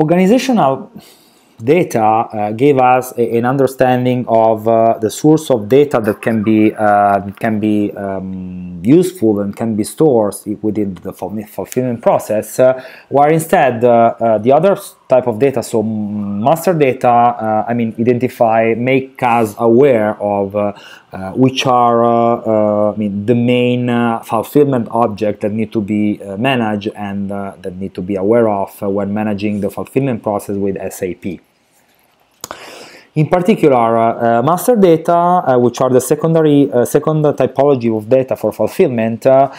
Organizational data uh, gave us a, an understanding of uh, the source of data that can be uh, can be um, useful and can be stored within the fulfillment process uh, where instead uh, uh, the other type of data so master data I mean identify make us aware of uh, which are uh, uh, I mean, the main uh, fulfillment object that need to be uh, managed and that need to be aware of when managing the fulfillment process with SAP. In particular, uh, master data, uh, which are the secondary uh, second typology of data for fulfillment, um,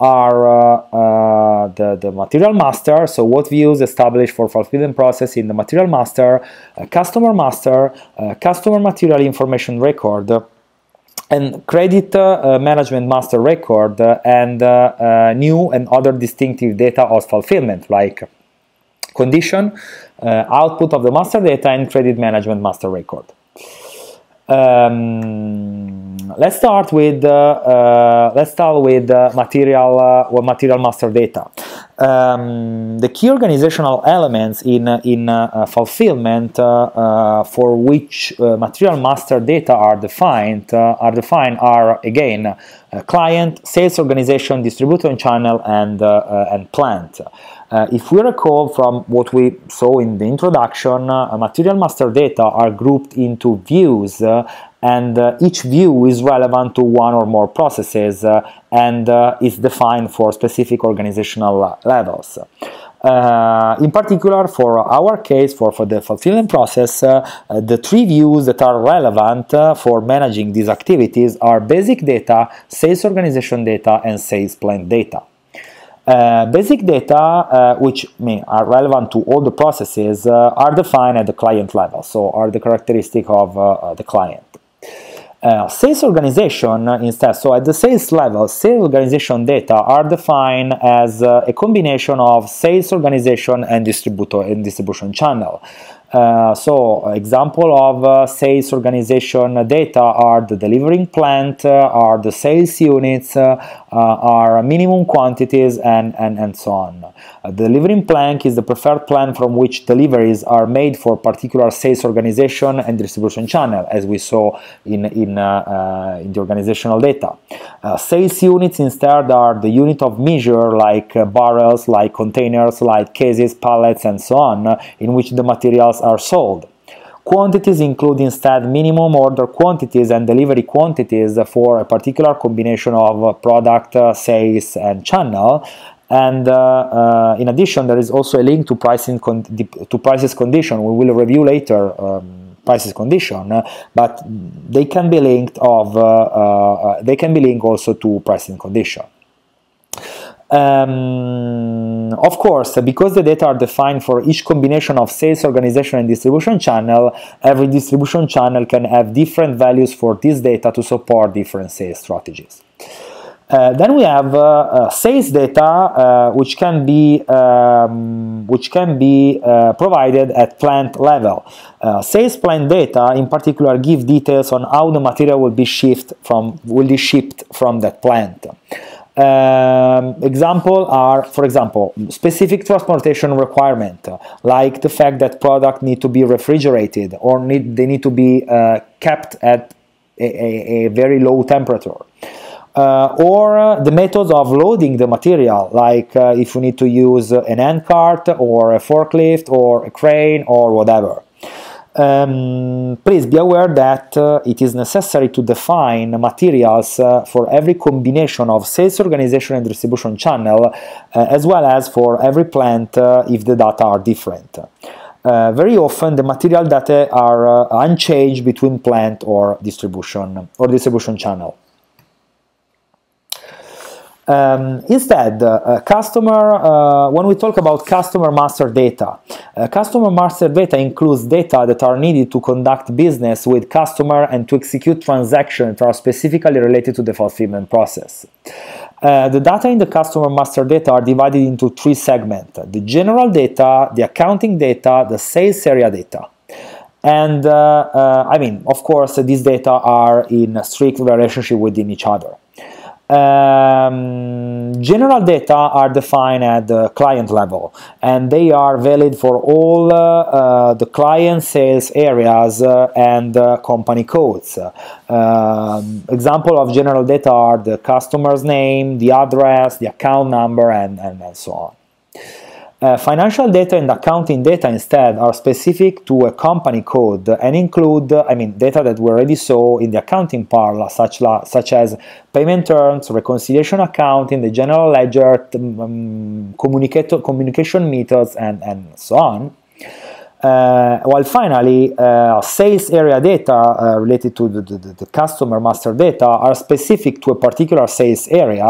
are uh, the, the material master, so what views established for fulfillment process in the material master, uh, customer master, uh, customer material information record, and credit management master record, and new and other distinctive data of fulfillment like condition, uh, output of the master data, and credit management master record. Um, let's start with uh, uh, let's start with uh, material well, uh, material master data um, the key organizational elements in, in uh, fulfillment uh, uh for which uh, material master data are defined uh, are defined are again client, sales organization, distributor and channel, and, and plant. Uh, if we recall from what we saw in the introduction, uh, material master data are grouped into views uh, and uh, each view is relevant to one or more processes uh, and uh, is defined for specific organizational uh, levels. Uh, in particular, for our case, for, for the fulfillment process, uh, the three views that are relevant for managing these activities are basic data, sales organization data, and sales plan data. Uh, basic data, uh, which mean, are relevant to all the processes, uh, are defined at the client level, so are the characteristic of the client. Uh, sales organization uh, instead, so at the sales level, sales organization data are defined as uh, a combination of sales organization and distributor and distribution channel. Uh, so example of uh, sales organization data are the delivering plant, uh, are the sales units, uh, uh, are minimum quantities and, and, and so on. Uh, the delivering plank is the preferred plan from which deliveries are made for particular sales organization and distribution channel, as we saw in, in, uh, in the organizational data. sales units instead are the unit of measure like barrels, like containers, like cases, pallets, and so on, in which the materials are sold quantities include instead minimum order quantities and delivery quantities for a particular combination of product, uh, sales, and channel. And uh, uh, in addition, there is also a link to pricing to prices condition. We will review later um, prices condition, uh, but they can be linked of uh, uh, they can be linked also to pricing condition. Um, of course, because the data are defined for each combination of sales organization and distribution channel, every distribution channel can have different values for this data to support different sales strategies. Uh, then we have uh, uh, sales data, uh, which can be um, which can be uh, provided at plant level. Uh, sales plant data, in particular, give details on how the material will be shipped from will be shipped from that plant um, example are, for example, specific transportation requirement, like the fact that product need to be refrigerated or need, they need to be uh, kept at a, a, a, very low temperature. Uh, or uh, the methods of loading the material, like uh, if you need to use an end cart or a forklift or a crane or whatever. Um, please be aware that uh, it is necessary to define materials uh, for every combination of sales organization and distribution channel, uh, as well as for every plant uh, if the data are different. Uh, very often the material data are uh, unchanged between plant or distribution or distribution channel. Um, instead, uh, uh, customer, uh, when we talk about customer master data, uh, customer master data includes data that are needed to conduct business with customer and to execute transactions that are specifically related to the fulfillment process. Uh, the data in the customer master data are divided into three segments, the general data, the accounting data, the sales area data. And uh, I mean, of course, these data are in strict relationship within each other. Um, general data are defined at the client level and they are valid for all uh, uh, the client sales areas uh, and uh, company codes. Um, example of general data are the customer's name, the address, the account number and, and, and so on. Uh, financial data and accounting data instead are specific to a company code and include, I mean, data that we already saw in the accounting part, such, such as payment terms, reconciliation account in the general ledger, um, communication methods, and, and so on. Uh, while finally, uh, sales area data uh, related to the, the, the, customer master data are specific to a particular sales area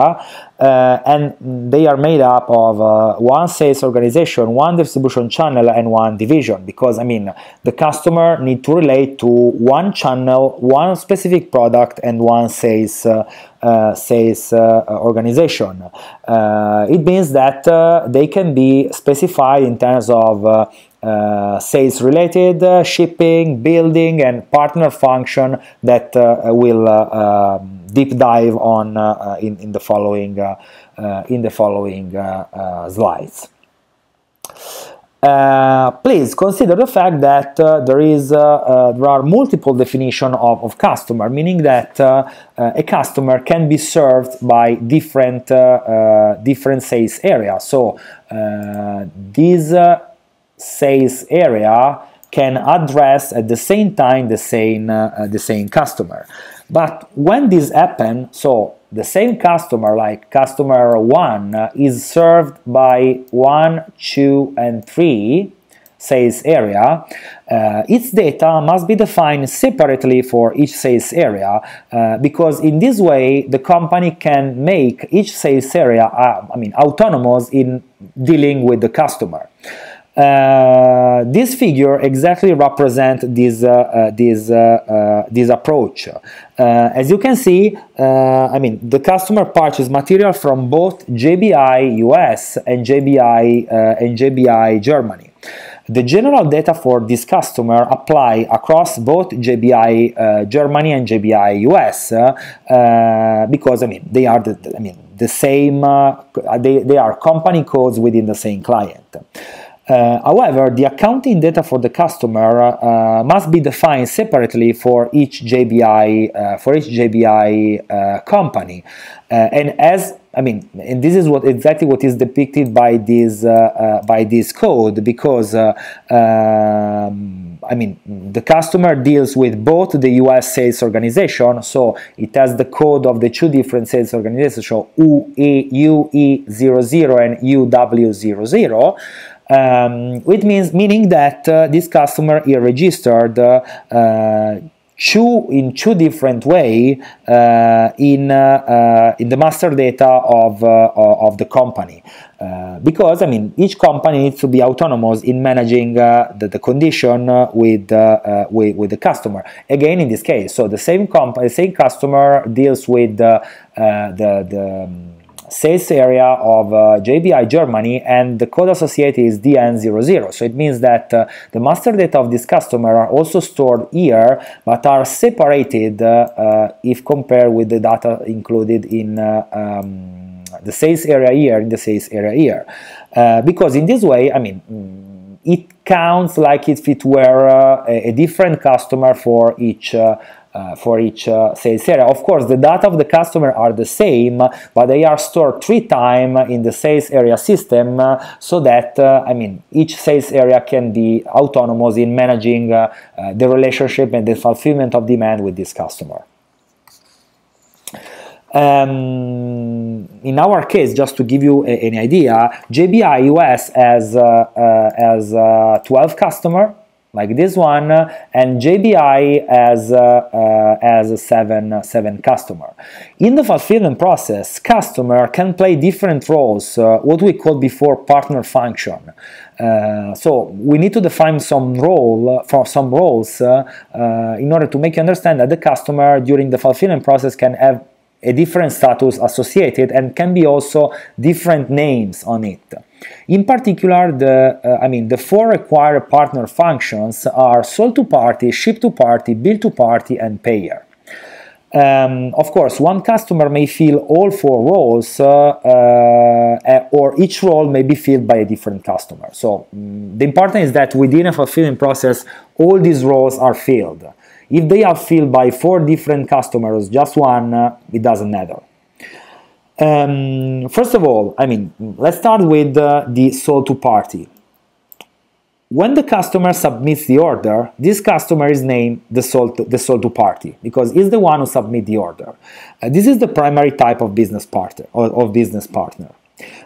uh, and they are made up of uh, one sales organization, one distribution channel and one division because I mean the customer need to relate to one channel, one specific product and one sales uh, uh, sales uh, organization. Uh, it means that they can be specified in terms of uh, sales related uh, shipping building and partner function that uh, will um, deep dive on in, in the following in the following slides uh, please consider the fact that uh, there is uh, uh, there are multiple definition of, of customer meaning that uh, a customer can be served by different different sales area so this sales area can address at the same time the same the same customer but when this happen so the same customer, like customer 1, is served by 1, 2, and 3 sales area, uh, its data must be defined separately for each sales area uh, because in this way the company can make each sales area, uh, I mean, autonomous in dealing with the customer. Uh, this figure exactly represents this, uh, uh this, uh, uh, this approach. as you can see, I mean, the customer purchased material from both JBI US and JBI, and JBI Germany. The general data for this customer apply across both JBI uh, Germany and JBI US uh, because I mean they are the, I mean the same uh, they, they are company codes within the same client. Uh, however, the accounting data for the customer uh, must be defined separately for each JBI uh, for each JBI uh, company, uh, and as I mean, and this is what exactly what is depicted by this by this code because. Um, I mean, the customer deals with both the US sales organization, so it has the code of the two different sales organizations, so UE, UE00 and UW00, um, it means meaning that uh, this customer is registered uh, two in two different way uh, in uh, uh, in the master data of uh, of the company because I mean each company needs to be autonomous in managing the, the condition with, with, with the customer again in this case so the same company same customer deals with the the, the um, sales area of uh, JBI Germany and the code associated is DN00. So it means that uh, the master data of this customer are also stored here but are separated uh, if compared with the data included in um, the sales area here in the sales area here uh, because in this way i mean mm, it counts like if it were uh, a different customer for each uh, uh, for each uh, sales area. Of course, the data of the customer are the same, but they are stored three times in the sales area system uh, so that, uh, I mean, each sales area can be autonomous in managing uh, uh, the relationship and the fulfillment of demand with this customer. Um, in our case, just to give you a, an idea, JBI US has, has 12 customers like this one and JBI as, uh, uh, as a seven, seven customer. In the fulfillment process, customer can play different roles, uh, what we called before partner function. Uh, so we need to define some role uh, for some roles uh, in order to make you understand that the customer during the fulfillment process can have a different status associated and can be also different names on it. In particular, the uh, I mean the four required partner functions are sold to party, ship to party, bill to party, and payer. Um, of course, one customer may fill all four roles, uh, uh, eh, or each role may be filled by a different customer. So mm, the important is that within a fulfillment process, all these roles are filled. If they are filled by four different customers, just one, uh, it doesn't matter. Um, first of all, I mean, let's start with uh, the sold to party. When the customer submits the order, this customer is named the sold to, the sold to party because he's the one who submit the order. Uh, this is the primary type of business partner of business partner.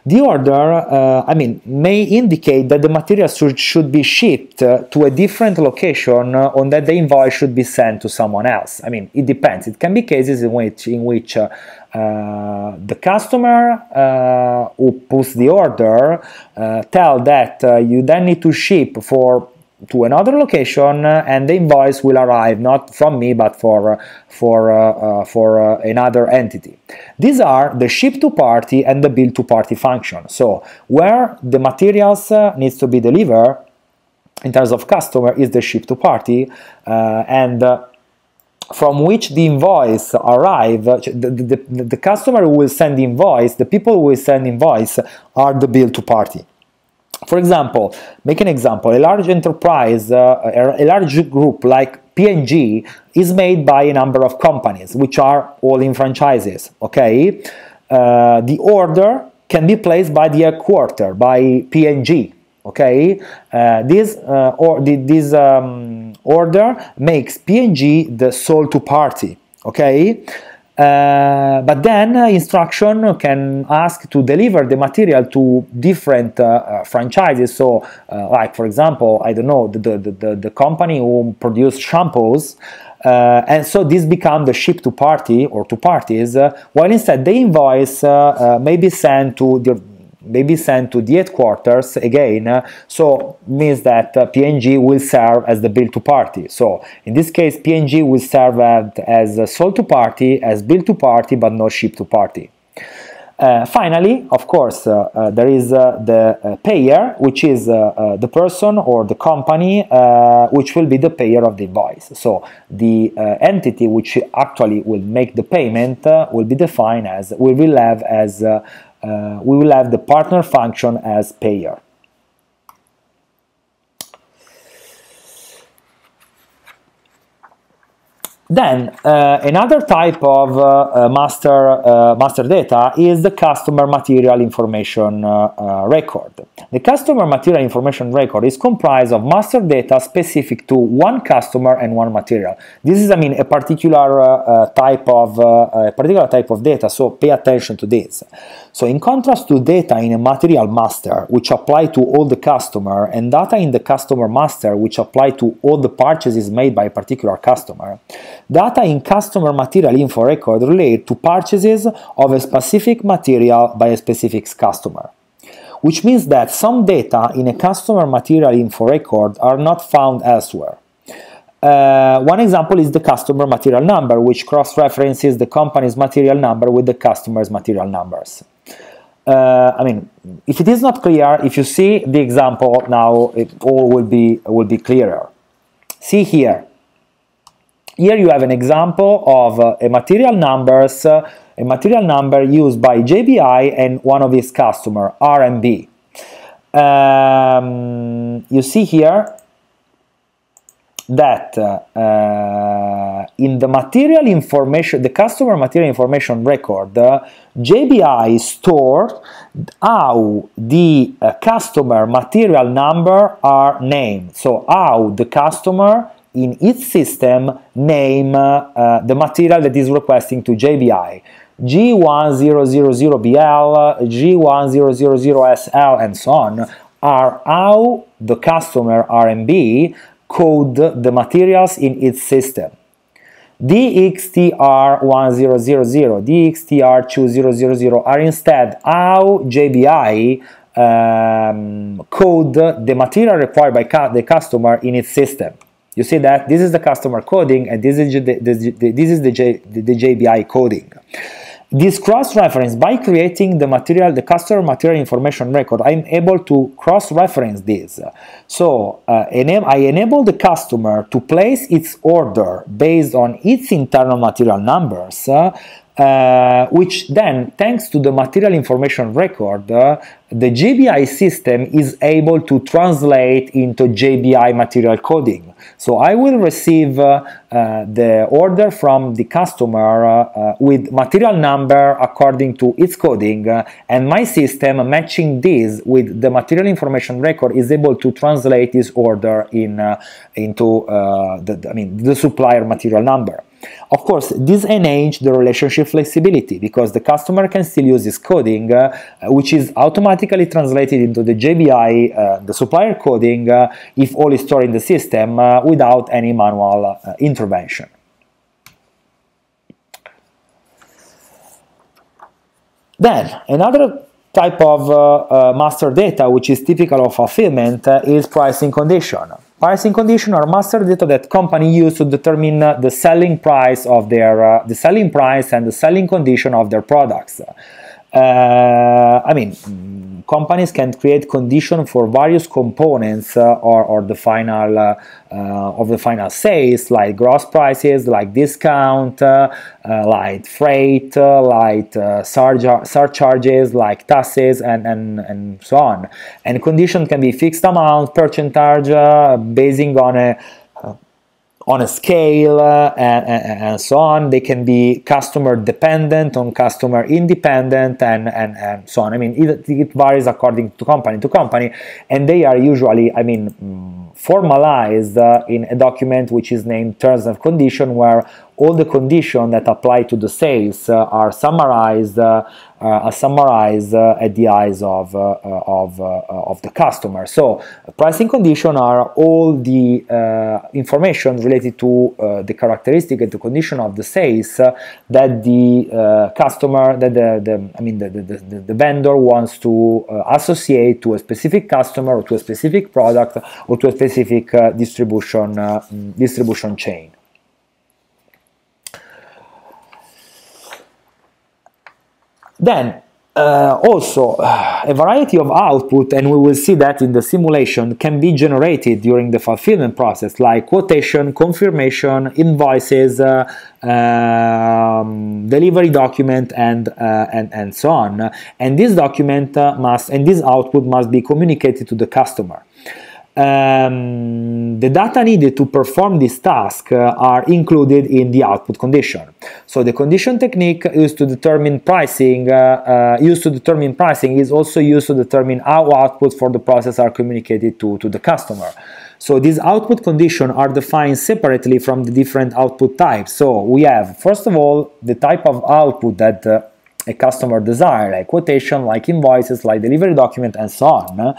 The order, uh, I mean, may indicate that the material should be shipped uh, to a different location uh, that the invoice should be sent to someone else. I mean, it depends. It can be cases in which, in which uh, uh, the customer uh, who puts the order uh, tell that uh, you then need to ship for to another location uh, and the invoice will arrive not from me but for for for another entity these are the ship to party and the bill to party function so where the materials needs to be delivered in terms of customer is the ship to party and from which the invoice arrive, the, the, the customer who will send the invoice, the people who will send invoice are the bill to party. For example, make an example, a large enterprise, uh, a large group like P&G is made by a number of companies, which are all in franchises, okay? Uh, the order can be placed by the quarter, by P&G, okay uh, this uh, or the, this um, order makes png the sole to party okay uh, but then uh, instruction can ask to deliver the material to different uh, uh, franchises so like for example i don't know the, the, the, the company who produce shampoos uh, and so this becomes the ship to party or to parties uh, while instead the invoice uh, may be sent to the, Maybe be sent to the headquarters again uh, so means that uh, png will serve as the bill to party so in this case png will serve as a sold to party as bill to party but not ship to party uh, finally, of course, uh, uh, there is the payer, which is the person or the company which will be the payer of the invoice. So the entity which actually will make the payment will be defined as, we will have as uh, we will have the partner function as payer. Then uh, another type of uh, uh, master, uh, master data is the customer material information uh, uh, record. The customer material information record is comprised of master data specific to one customer and one material. This is, I mean, a particular type of a particular type of data. So pay attention to this. So in contrast to data in a material master, which apply to all the customer, and data in the customer master, which apply to all the purchases made by a particular customer. Data in customer material info record relate to purchases of a specific material by a specific customer, which means that some data in a customer material info record are not found elsewhere. Uh, one example is the customer material number, which cross-references the company's material number with the customer's material numbers. Uh, I mean, if it is not clear, if you see the example now, it all will be, will be clearer. See here, here you have an example of uh, a material numbers, uh, a material number used by JBI and one of its customer, RMB. Um, you see here that uh, uh, in the material information, the customer material information record, uh, JBI stored how the uh, customer material number are named. So how the customer in its system name uh, the material that is requesting to JBI. G1000BL, G1000SL, and so on are how the customer RMB code the materials in its system. DXTR1000, DXTR2000 are instead how JBI um, code the material required by the customer in its system you see that this is the customer coding and this is the, this, this is the, J, the, the JBI coding. This cross-reference, by creating the material, the customer material information record, I'm able to cross-reference this. So uh, I enable the customer to place its order based on its internal material numbers uh, uh, which then, thanks to the material information record, uh, the JBI system is able to translate into JBI material coding. So I will receive uh, uh the order from the customer uh, with material number according to its coding, and my system matching this with the material information record is able to translate this order in into the, I mean, the supplier material number. Of course, this enhances the relationship flexibility because the customer can still use this coding, uh, which is automatically translated into the JBI, uh, the supplier coding, uh, if all is stored in the system uh, without any manual uh, intervention. Then, another type of uh, master data, which is typical of fulfillment, is pricing condition. Pricing condition are master data that company use to determine the selling price of their uh, the selling price and the selling condition of their products uh, I mean, companies can create condition for various components uh, or, or the final uh, uh of the final sales, like gross prices, like discount, uh, uh, like freight, like surge- surcharges, like taxes, and, and, and so on. And condition can be fixed amount, percentage, basing on a on a scale uh, and, and, so on. They can be customer dependent on customer independent and, and, and so on. I mean, it, it varies according to company to company, and they are usually, I mean, mm, formalized uh, in a document which is named terms of condition, where all the conditions that apply to the sales uh, are summarized uh, uh, are summarized at the eyes of, of, of the customer. So pricing condition are all the information related to the characteristic and the condition of the sales that the customer, that the, the, I mean the, the, the vendor wants to associate to a specific customer or to a specific product or to a specific distribution distribution chain. Then uh, also uh, a variety of output and we will see that in the simulation can be generated during the fulfillment process like quotation confirmation invoices uh, um, delivery document and uh, and and so on and this document uh, must and this output must be communicated to the customer um, the data needed to perform this task uh, are included in the output condition. So the condition technique used to determine pricing, uh, uh, used to determine pricing is also used to determine how outputs for the process are communicated to, to the customer. So these output conditions are defined separately from the different output types. So we have, first of all, the type of output that uh, a customer desire, like quotation, like invoices, like delivery document, and so on.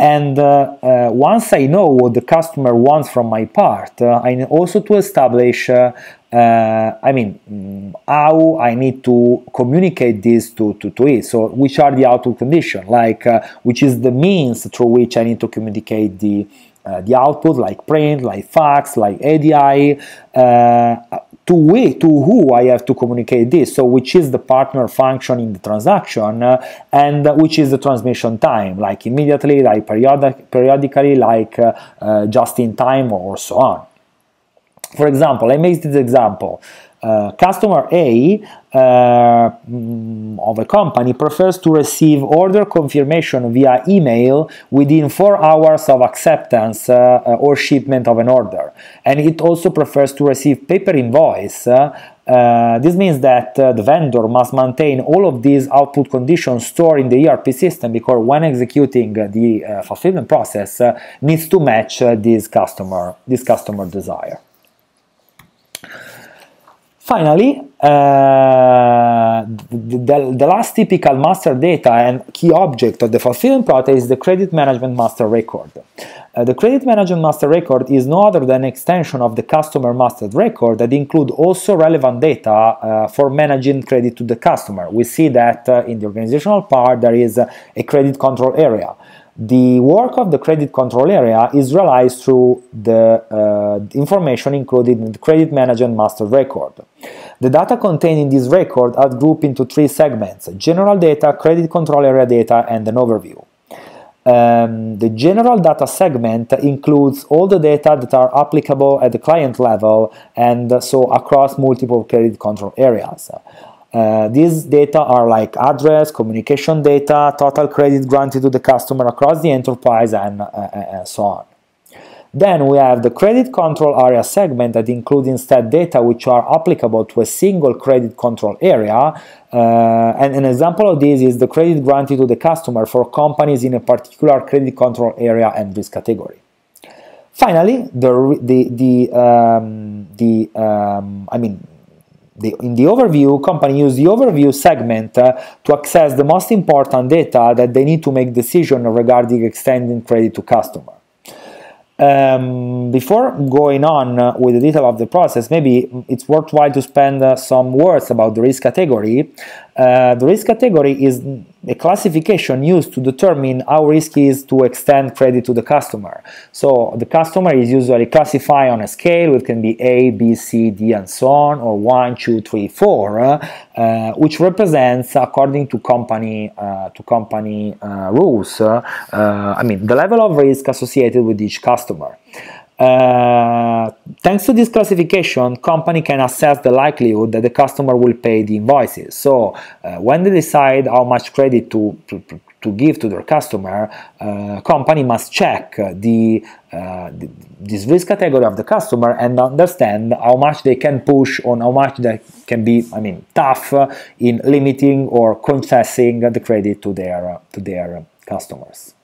And uh, uh, once I know what the customer wants from my part, uh, I need also to establish, uh, uh, I mean, mm, how I need to communicate this to, to, to it. So which are the output conditions, like uh, which is the means through which I need to communicate the, uh, the output like print, like fax, like ADI, uh, to we, to who I have to communicate this. So which is the partner function in the transaction uh, and which is the transmission time, like immediately, like periodic, periodically, like uh, uh, just in time or so on. For example, I made this example. Uh, customer A uh, mm, of a company prefers to receive order confirmation via email within four hours of acceptance uh, uh or shipment of an order. And it also prefers to receive paper invoice. Uh, this means that the vendor must maintain all of these output conditions stored in the ERP system because when executing the fulfillment process needs to match this customer this customer desire. Finally, uh, the, the, last typical master data and key object of the fulfillment part is the credit management master record. Uh, the credit management master record is no other than extension of the customer master record that include also relevant data uh, for managing credit to the customer. We see that uh, in the organizational part there is a credit control area the work of the credit control area is realized through the uh, information included in the credit manager master record. The data contained in this record are grouped into three segments, general data, credit control area data, and an overview. Um, the general data segment includes all the data that are applicable at the client level and so across multiple credit control areas. Uh, these data are like address, communication data, total credit granted to the customer across the enterprise, and, uh, uh, and so on. Then we have the credit control area segment that includes instead data which are applicable to a single credit control area. Uh, and an example of this is the credit granted to the customer for companies in a particular credit control area and risk category. Finally, the, the, the, um, the um, I mean, the, in the overview, company use the overview segment uh, to access the most important data that they need to make decision regarding extending credit to customer. Um, before going on uh, with the detail of the process, maybe it's worthwhile to spend uh, some words about the risk category. Uh, the risk category is the classification used to determine how risky is to extend credit to the customer. So the customer is usually classified on a scale, which can be A, B, C, D, and so on, or 1, 2, 3, 4, uh, which represents, according to company, uh, to company uh, rules, uh, uh, I mean, the level of risk associated with each customer. Uh, thanks to this classification, company can assess the likelihood that the customer will pay the invoices. So uh, when they decide how much credit to, to, to give to their customer, uh, company must check the, uh, the, this risk category of the customer and understand how much they can push on how much they can be, I mean, tough in limiting or confessing the credit to their, to their customers.